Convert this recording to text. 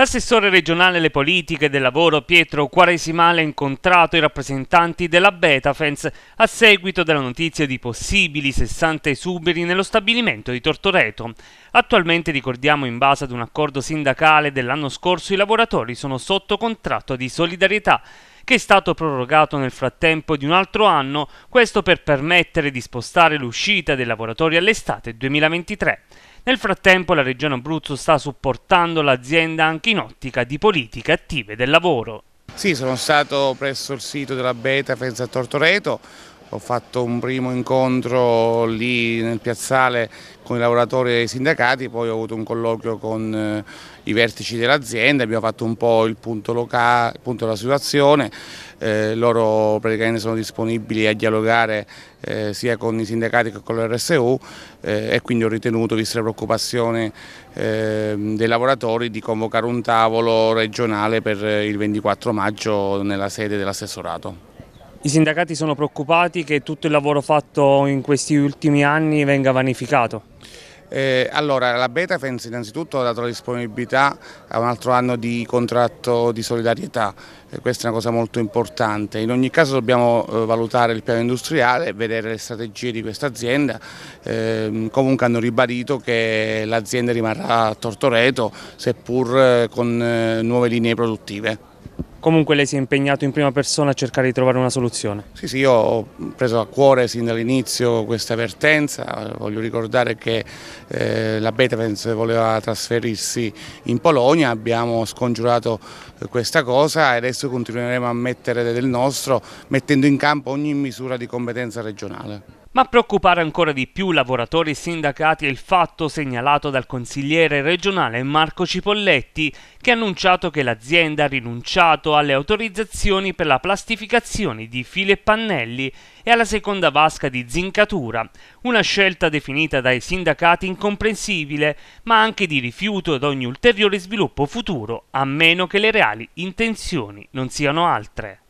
L'assessore regionale alle politiche del lavoro Pietro Quaresimale ha incontrato i rappresentanti della Betafens a seguito della notizia di possibili 60 esuberi nello stabilimento di Tortoreto. Attualmente, ricordiamo, in base ad un accordo sindacale dell'anno scorso, i lavoratori sono sotto contratto di solidarietà che è stato prorogato nel frattempo di un altro anno, questo per permettere di spostare l'uscita dei lavoratori all'estate 2023. Nel frattempo la Regione Abruzzo sta supportando l'azienda anche in ottica di politiche attive del lavoro. Sì, sono stato presso il sito della Beta Fenza Tortoreto, ho fatto un primo incontro lì nel piazzale con i lavoratori e i sindacati, poi ho avuto un colloquio con eh, i vertici dell'azienda, abbiamo fatto un po' il punto, locale, il punto della situazione, eh, loro praticamente sono disponibili a dialogare eh, sia con i sindacati che con l'RSU eh, e quindi ho ritenuto, vista la preoccupazione ehm, dei lavoratori, di convocare un tavolo regionale per il 24 maggio nella sede dell'assessorato. I sindacati sono preoccupati che tutto il lavoro fatto in questi ultimi anni venga vanificato. Eh, allora, la Betafens innanzitutto ha dato la disponibilità a un altro anno di contratto di solidarietà, eh, questa è una cosa molto importante. In ogni caso dobbiamo eh, valutare il piano industriale, vedere le strategie di questa azienda, ehm, comunque hanno ribadito che l'azienda rimarrà a Tortoreto seppur eh, con eh, nuove linee produttive. Comunque lei si è impegnato in prima persona a cercare di trovare una soluzione. Sì, sì, io ho preso a cuore sin dall'inizio questa vertenza, voglio ricordare che eh, la Betavens voleva trasferirsi in Polonia, abbiamo scongiurato eh, questa cosa e adesso continueremo a mettere del nostro mettendo in campo ogni misura di competenza regionale. Ma preoccupare ancora di più lavoratori e sindacati è il fatto segnalato dal consigliere regionale Marco Cipolletti, che ha annunciato che l'azienda ha rinunciato alle autorizzazioni per la plastificazione di file e pannelli e alla seconda vasca di zincatura, una scelta definita dai sindacati incomprensibile, ma anche di rifiuto ad ogni ulteriore sviluppo futuro, a meno che le reali intenzioni non siano altre.